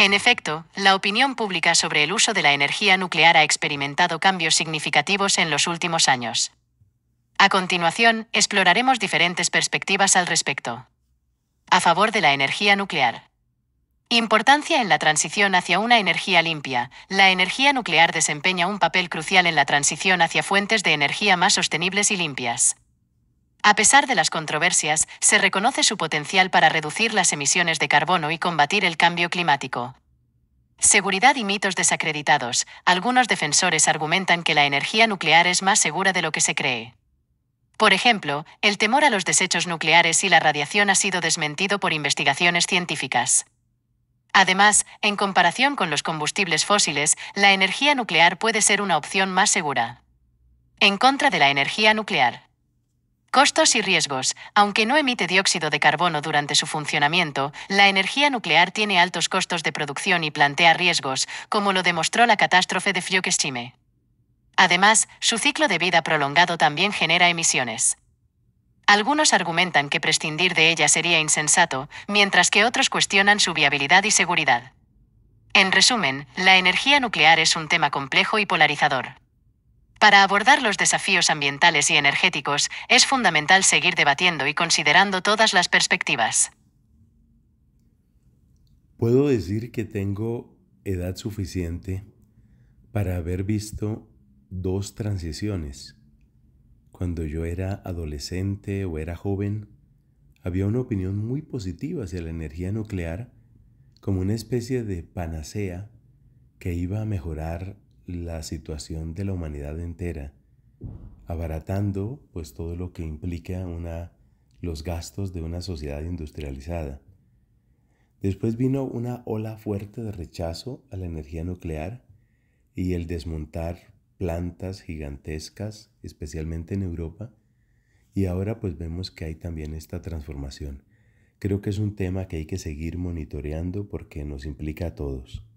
En efecto, la opinión pública sobre el uso de la energía nuclear ha experimentado cambios significativos en los últimos años. A continuación, exploraremos diferentes perspectivas al respecto. A favor de la energía nuclear. Importancia en la transición hacia una energía limpia. La energía nuclear desempeña un papel crucial en la transición hacia fuentes de energía más sostenibles y limpias. A pesar de las controversias, se reconoce su potencial para reducir las emisiones de carbono y combatir el cambio climático. Seguridad y mitos desacreditados. Algunos defensores argumentan que la energía nuclear es más segura de lo que se cree. Por ejemplo, el temor a los desechos nucleares y la radiación ha sido desmentido por investigaciones científicas. Además, en comparación con los combustibles fósiles, la energía nuclear puede ser una opción más segura. En contra de la energía nuclear. Costos y riesgos. Aunque no emite dióxido de carbono durante su funcionamiento, la energía nuclear tiene altos costos de producción y plantea riesgos, como lo demostró la catástrofe de Fukushima. Además, su ciclo de vida prolongado también genera emisiones. Algunos argumentan que prescindir de ella sería insensato, mientras que otros cuestionan su viabilidad y seguridad. En resumen, la energía nuclear es un tema complejo y polarizador. Para abordar los desafíos ambientales y energéticos, es fundamental seguir debatiendo y considerando todas las perspectivas. Puedo decir que tengo edad suficiente para haber visto dos transiciones. Cuando yo era adolescente o era joven, había una opinión muy positiva hacia la energía nuclear como una especie de panacea que iba a mejorar la situación de la humanidad entera, abaratando pues todo lo que implica una, los gastos de una sociedad industrializada. Después vino una ola fuerte de rechazo a la energía nuclear y el desmontar plantas gigantescas, especialmente en Europa, y ahora pues vemos que hay también esta transformación. Creo que es un tema que hay que seguir monitoreando porque nos implica a todos.